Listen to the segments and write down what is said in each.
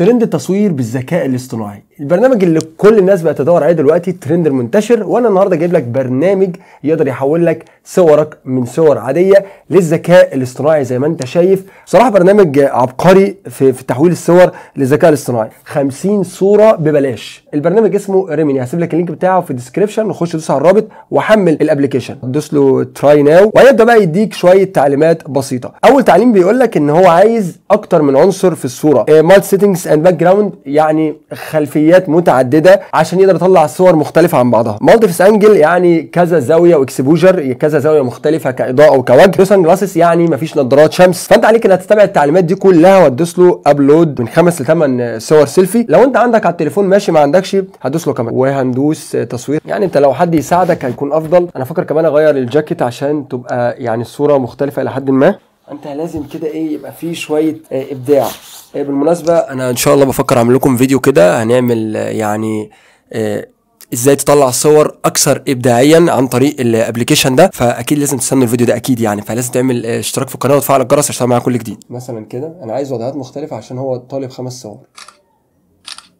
ترند التصوير بالذكاء الاصطناعي البرنامج اللي كل الناس بقت تدور عليه دلوقتي الترند المنتشر وانا النهارده جايب لك برنامج يقدر يحول لك صورك من صور عاديه للذكاء الاصطناعي زي ما انت شايف صراحه برنامج عبقري في, في تحويل الصور للذكاء الاصطناعي 50 صوره ببلاش البرنامج اسمه ريميني هسيب لك اللينك بتاعه في الديسكربشن وخش دوس على الرابط وحمل الابلكيشن دوس له تراي ناو وهيبدا بقى يديك شويه تعليمات بسيطه اول تعليم بيقول لك ان هو عايز اكتر من عنصر في الصوره مالت سيتنجز اند باك جراوند يعني خلفيه زاويات متعدده عشان يقدر يطلع صور مختلفه عن بعضها مالتيفس انجل يعني كذا زاويه واكسبوجر كذا زاويه مختلفه كاضاءه وكوجه لوسان جلاسس يعني مفيش نظارات شمس فانت عليك انك تتابع التعليمات دي كلها وتدوس له ابلود من خمس لثمان صور سيلفي لو انت عندك على التليفون ماشي ما عندكش هدوس له كمان وهندوس تصوير يعني انت لو حد يساعدك هيكون افضل انا فاكر كمان اغير الجاكيت عشان تبقى يعني الصوره مختلفه الى حد ما انت لازم كده ايه يبقى فيه شويه آه، ابداع إيه، بالمناسبه انا ان شاء الله بفكر اعمل لكم فيديو كده هنعمل يعني إيه، ازاي تطلع صور اكثر ابداعيا عن طريق الابلكيشن ده فاكيد لازم تستنوا الفيديو ده اكيد يعني فلازم تعمل إيه، اشتراك في القناه وتفعل الجرس عشان معايا كل جديد مثلا كده انا عايز وضعات مختلفه عشان هو طالب خمس صور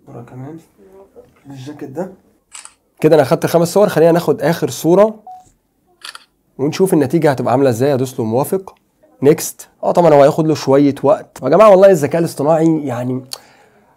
مرة كمان الجاكيت ده كده انا اخدت خمس صور خلينا ناخد اخر صوره ونشوف النتيجه هتبقى عامله ازاي ادوس له موافق نيكست اه طبعا هو هياخد له شويه وقت يا جماعه والله الذكاء الاصطناعي يعني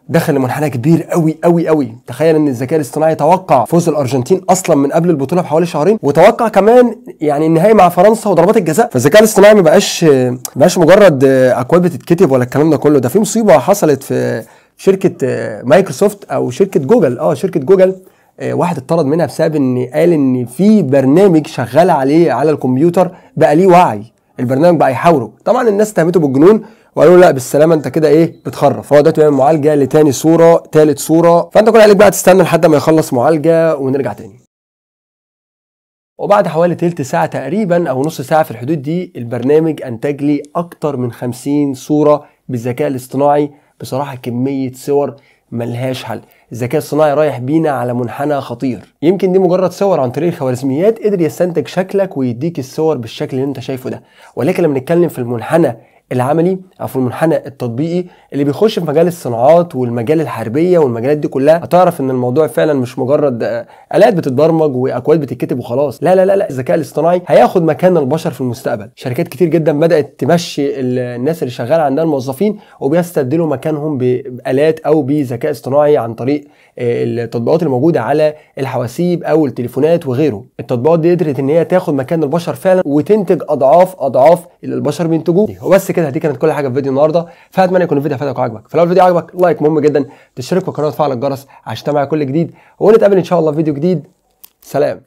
دخل لمنحنى كبير قوي قوي قوي تخيل ان الذكاء الاصطناعي توقع فوز الارجنتين اصلا من قبل البطوله بحوالي شهرين وتوقع كمان يعني النهائي مع فرنسا وضربات الجزاء فالذكاء الاصطناعي ما بقاش ما بقاش مجرد اكواد بتتكتب ولا الكلام ده كله ده في مصيبه حصلت في شركه آه، مايكروسوفت او شركه جوجل اه شركه جوجل آه، واحد اتطرد منها بسبب ان قال ان في برنامج شغال عليه على الكمبيوتر بقى ليه وعي البرنامج بقى يحاوره طبعا الناس اتهمته بالجنون وقالوا لا بالسلامه انت كده ايه بتخرف هو ده بيعمل معالجه لتاني صوره تالت صوره فانت كل عليك بقى تستنى لحد ما يخلص معالجه ونرجع تاني وبعد حوالي تلت ساعة تقريبا أو نص ساعة في الحدود دي البرنامج أنتج لي أكتر من 50 صورة بالذكاء الاصطناعي بصراحة كمية صور ملهاش حل الذكاء الصناعي رايح بينا على منحنى خطير يمكن دي مجرد صور عن طريق الخوارزميات قدر يستنتج شكلك ويديك الصور بالشكل اللي انت شايفه ده ولكن لما نتكلم في المنحنى العملي عفوا المنحنى التطبيقي اللي بيخش في مجال الصناعات والمجال الحربيه والمجالات دي كلها هتعرف ان الموضوع فعلا مش مجرد الات بتتبرمج واكواد بتتكتب وخلاص لا لا لا الذكاء الاصطناعي هياخد مكان البشر في المستقبل شركات كتير جدا بدات تمشي الناس اللي شغاله عندها الموظفين وبيستبدلوا مكانهم بالات او بذكاء اصطناعي عن طريق آه، التطبيقات الموجوده على الحواسيب او التليفونات وغيره التطبيقات دي قدرت ان هي تاخد مكان البشر فعلا وتنتج اضعاف اضعاف اللي البشر بينتجوه وبس كده كده دي كانت كل حاجه في فيديو النهارده فاتمنى يكون الفيديو فادك وعجبك فلو الفيديو عجبك لايك مهم جدا تشترك في القناه وتفعل الجرس عشان تتابع كل جديد ونتقابل ان شاء الله في فيديو جديد سلام